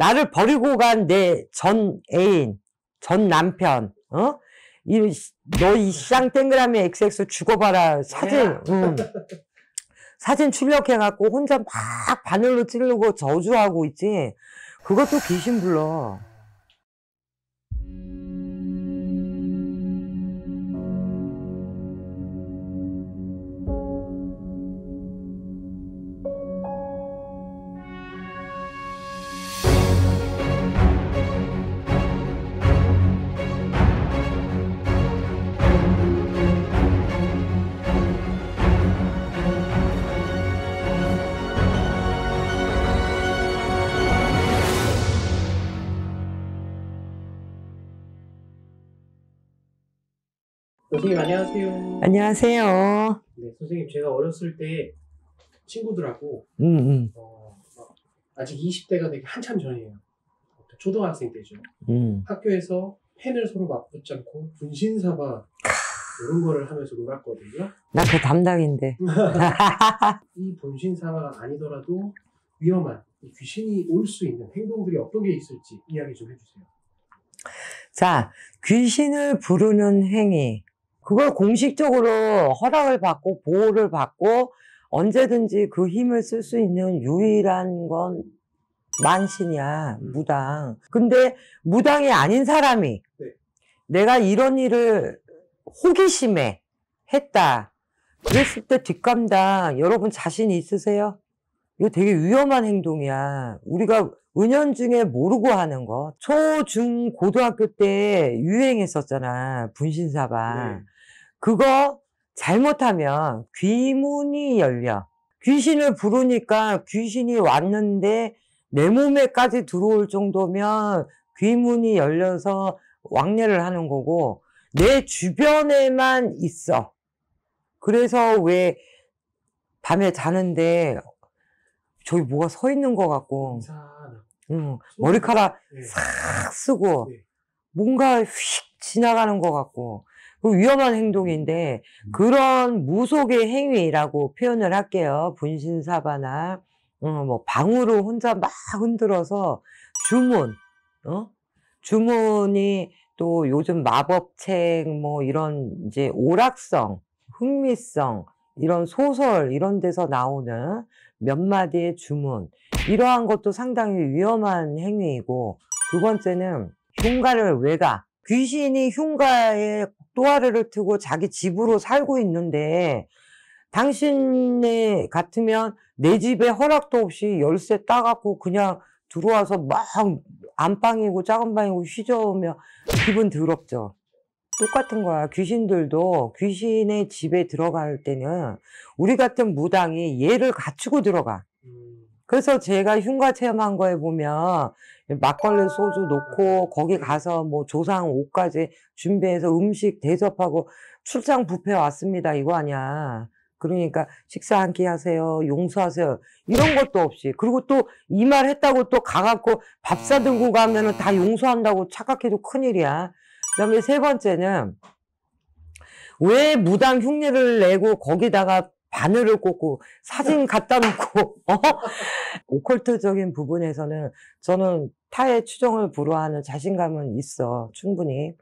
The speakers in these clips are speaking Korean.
나를 버리고 간 내 전 애인, 전 남편, 어? 이, 너이 시장 땡그라미 XX 죽어봐라 사진, 네. 음. 사진 출력해갖고 혼자 막 바늘로 찌르고 저주하고 있지. 그것도 귀신 불러. 선생님 안녕하세요. 안녕하세요. 네, 선생님 제가 어렸을 때 친구들하고 음, 음. 어, 아직 20대가 되기 한참 전이에요. 초등학생 때죠. 음. 학교에서 펜을 서로 맞붙지 고 분신사바 이런 거를 하면서 놀았거든요. 나 그 담당인데. 이 분신사바가 아니더라도 위험한 귀신이 올 수 있는 행동들이 어떤 게 있을지 이야기 좀 해주세요. 자, 귀신을 부르는 행위. 그걸 공식적으로 허락을 받고 보호를 받고 언제든지 그 힘을 쓸 수 있는 유일한 건 만신이야 무당 근데 무당이 아닌 사람이 네. 내가 이런 일을 호기심에 했다 그랬을 때 뒷감당 여러분 자신 있으세요? 이거 되게 위험한 행동이야 우리가 은연중에 모르고 하는 거. 초, 중, 고등학교 때 유행했었잖아. 분신사바. 네. 그거 잘못하면 귀문이 열려. 귀신을 부르니까 귀신이 왔는데 내 몸에까지 들어올 정도면 귀문이 열려서 왕래를 하는 거고 내 주변에만 있어. 그래서 왜 밤에 자는데 저기 뭐가 서 있는 것 같고 머리카락 네. 싹 쓰고 네. 뭔가 휙 지나가는 것 같고 그 위험한 행동인데 음. 그런 무속의 행위라고 표현을 할게요. 분신사바나 어, 뭐 방으로 혼자 막 흔들어서 주문, 어? 주문이 또 요즘 마법책 뭐 이런 이제 오락성, 흥미성 이런 소설 이런 데서 나오는 몇 마디의 주문 이러한 것도 상당히 위험한 행위이고 두 번째는 흉가를 왜 가? 귀신이 흉가에 또아래를 트고 자기 집으로 살고 있는데 당신의 같으면 내 집에 허락도 없이 열쇠 따갖고 그냥 들어와서 막 안방이고 작은 방이고 휘저으며 기분 더럽죠. 똑같은 거야. 귀신들도 귀신의 집에 들어갈 때는 우리 같은 무당이 얘를 갖추고 들어가. 음. 그래서 제가 흉가 체험한 거에 보면 막걸리 소주 놓고 거기 가서 뭐 조상 옷까지 준비해서 음식 대접하고 출장 부페 왔습니다 이거 아니야. 그러니까 식사 한끼 하세요, 용서하세요 이런 것도 없이 그리고 또 이 말 했다고 또 가갖고 밥 사들고 가면은 다 용서한다고 착각해도 큰 일이야. 그다음에 세 번째는 왜 무당 흉내를 내고 거기다가 바늘을 꽂고 사진 갖다 놓고 어? 오컬트적인 부분에서는 저는 타의 추정을 불허하는 자신감은 있어 충분히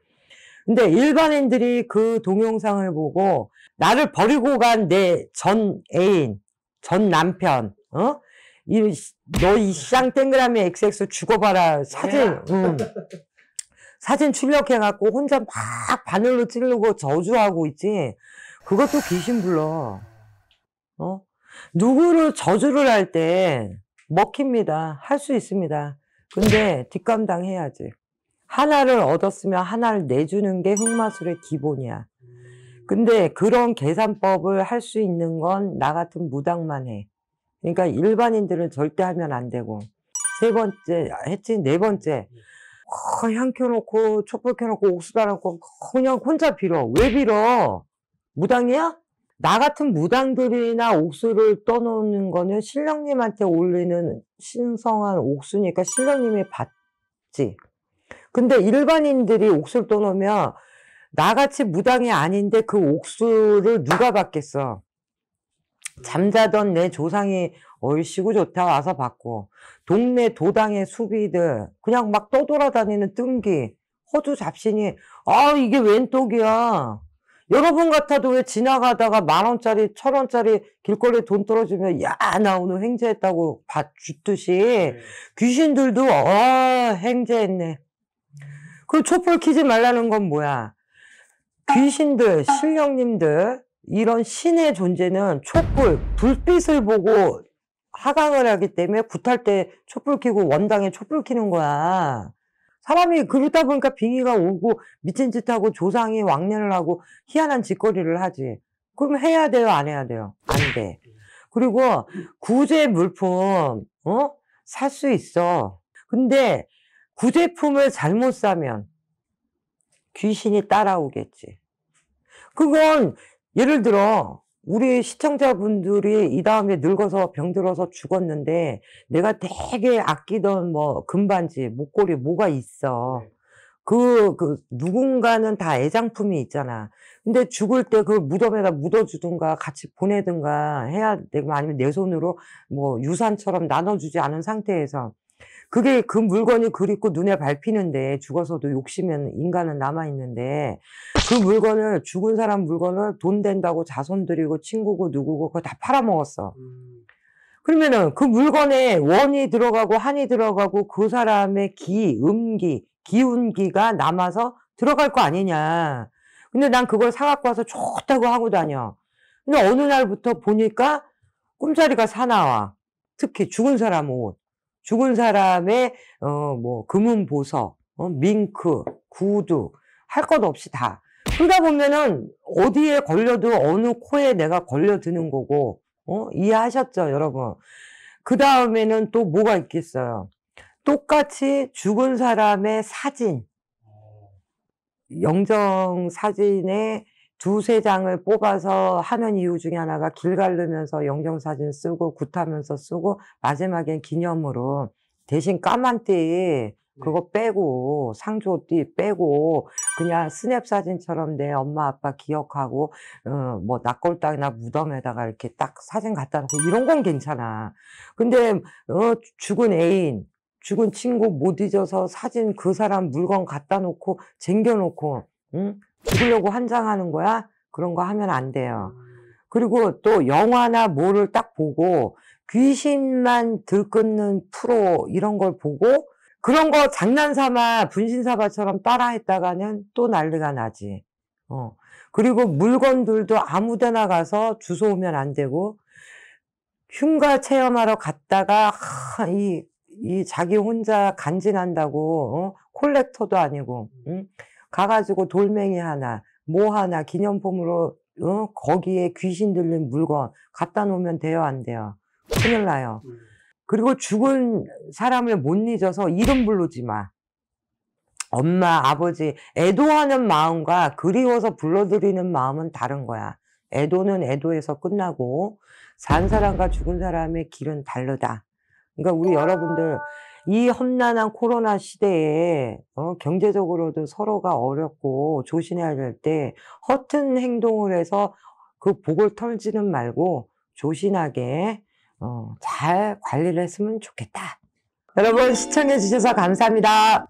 근데 일반인들이 그 동영상을 보고 나를 버리고 간 내 전 애인 전 남편 어? 이너이 쌍땡그라미 XX 죽어봐라 사진 음. 사진 출력해갖고 혼자 막 바늘로 찌르고 저주하고 있지. 그것도 귀신 불러. 어? 누구를 저주를 할 때 먹힙니다. 할 수 있습니다. 근데 뒷감당해야지. 하나를 얻었으면 하나를 내주는 게 흑마술의 기본이야. 근데 그런 계산법을 할 수 있는 건 나 같은 무당만 해. 그러니까 일반인들은 절대 하면 안 되고. 세 번째, 아, 했지? 네 번째. 거향 켜놓고 촛불 켜놓고 옥수 달아놓고 그냥 혼자 빌어 왜 빌어 무당이야? 나 같은 무당들이나 옥수를 떠놓는 거는 신령님한테 올리는 신성한 옥수니까 신령님이 받지 근데 일반인들이 옥수를 떠놓으면 나같이 무당이 아닌데 그 옥수를 누가 받겠어 잠자던 내 조상이 어이씨고 좋다 와서 봤고 동네 도당의 수비들 그냥 막 떠돌아다니는 뜬기 호주 잡신이 아 이게 웬 똑이야 여러분 같아도 왜 지나가다가 만원짜리 천원짜리 길거리에 돈 떨어지면 야 나 오늘 횡재했다고 봐주듯이 네. 귀신들도 어 횡재했네 그럼 촛불 키지 말라는 건 뭐야 귀신들 신령님들 이런 신의 존재는 촛불 불빛을 보고 하강을 하기 때문에 구탈 때 촛불 켜고 원당에 촛불 켜는 거야. 사람이 그러다 보니까 빙의가 오고 미친 짓 하고 조상이 왕년을 하고 희한한 짓거리를 하지. 그럼 해야 돼요? 안 해야 돼요? 안 돼. 그리고 구제 물품, 어? 살 수 있어. 근데 구제품을 잘못 사면 귀신이 따라오겠지. 그건 예를 들어 우리 시청자분들이 이 다음에 늙어서 병들어서 죽었는데 내가 되게 아끼던 뭐 금반지, 목걸이 뭐가 있어. 네. 그, 그, 누군가는 다 애장품이 있잖아. 근데 죽을 때 그 무덤에다 묻어주든가 같이 보내든가 해야 되고 아니면 내 손으로 뭐 유산처럼 나눠주지 않은 상태에서 그게 그 물건이 그립고 눈에 밟히는데 죽어서도 욕심은 인간은 남아있는데 그 물건을 죽은 사람 물건을 돈 된다고 자손들이고 친구고 누구고 그거 다 팔아먹었어. 음. 그러면은 그 물건에 원이 들어가고 한이 들어가고 그 사람의 기, 음기, 기운기가 남아서 들어갈 거 아니냐. 근데 난 그걸 사갖고 와서 좋다고 하고 다녀. 근데 어느 날부터 보니까 꿈자리가 사나와. 특히 죽은 사람 옷. 죽은 사람의 어 뭐 금은 보석, 어, 밍크, 구두 할 것 없이 다. 그러다 보면은 어디에 걸려도 어느 코에 내가 걸려드는 거고 어? 이해하셨죠 여러분? 그 다음에는 또 뭐가 있겠어요? 똑같이 죽은 사람의 사진, 어. 영정 사진에 두세 장을 뽑아서 하는 이유 중에 하나가 길 가르면서 영정사진 쓰고 굿하면서 쓰고 마지막엔 기념으로 대신 까만 띠 네. 그거 빼고 상조 띠 빼고 그냥 스냅 사진처럼 내 엄마 아빠 기억하고 어, 뭐 낙골당이나 무덤에다가 이렇게 딱 사진 갖다 놓고 이런 건 괜찮아 근데 어, 죽은 애인 죽은 친구 못 잊어서 사진 그 사람 물건 갖다 놓고 쟁겨놓고 응? 죽으려고 환장하는 거야? 그런 거 하면 안 돼요. 음. 그리고 또 영화나 뭐를 딱 보고 귀신만 들끓는 프로 이런 걸 보고 그런 거 장난삼아 분신사바처럼 따라했다가는 또 난리가 나지. 어. 그리고 물건들도 아무데나 가서 주소 오면 안 되고 흉가 체험하러 갔다가 하, 이, 이 자기 혼자 간진한다고 어? 콜렉터도 아니고 응? 가가지고 돌멩이 하나, 뭐 하나 기념품으로 어? 거기에 귀신 들린 물건 갖다 놓으면 돼요, 안 돼요? 큰일 나요. 음. 그리고 죽은 사람을 못 잊어서 이름 부르지 마. 엄마, 아버지, 애도하는 마음과 그리워서 불러드리는 마음은 다른 거야. 애도는 애도에서 끝나고 산 사람과 죽은 사람의 길은 다르다. 그러니까 우리 여러분들 이 험난한 코로나 시대에 어, 경제적으로도 서로가 어렵고 조심해야 될 때 허튼 행동을 해서 그 복을 털지는 말고 조신하게 어, 잘 관리를 했으면 좋겠다. 여러분 시청해 주셔서 감사합니다.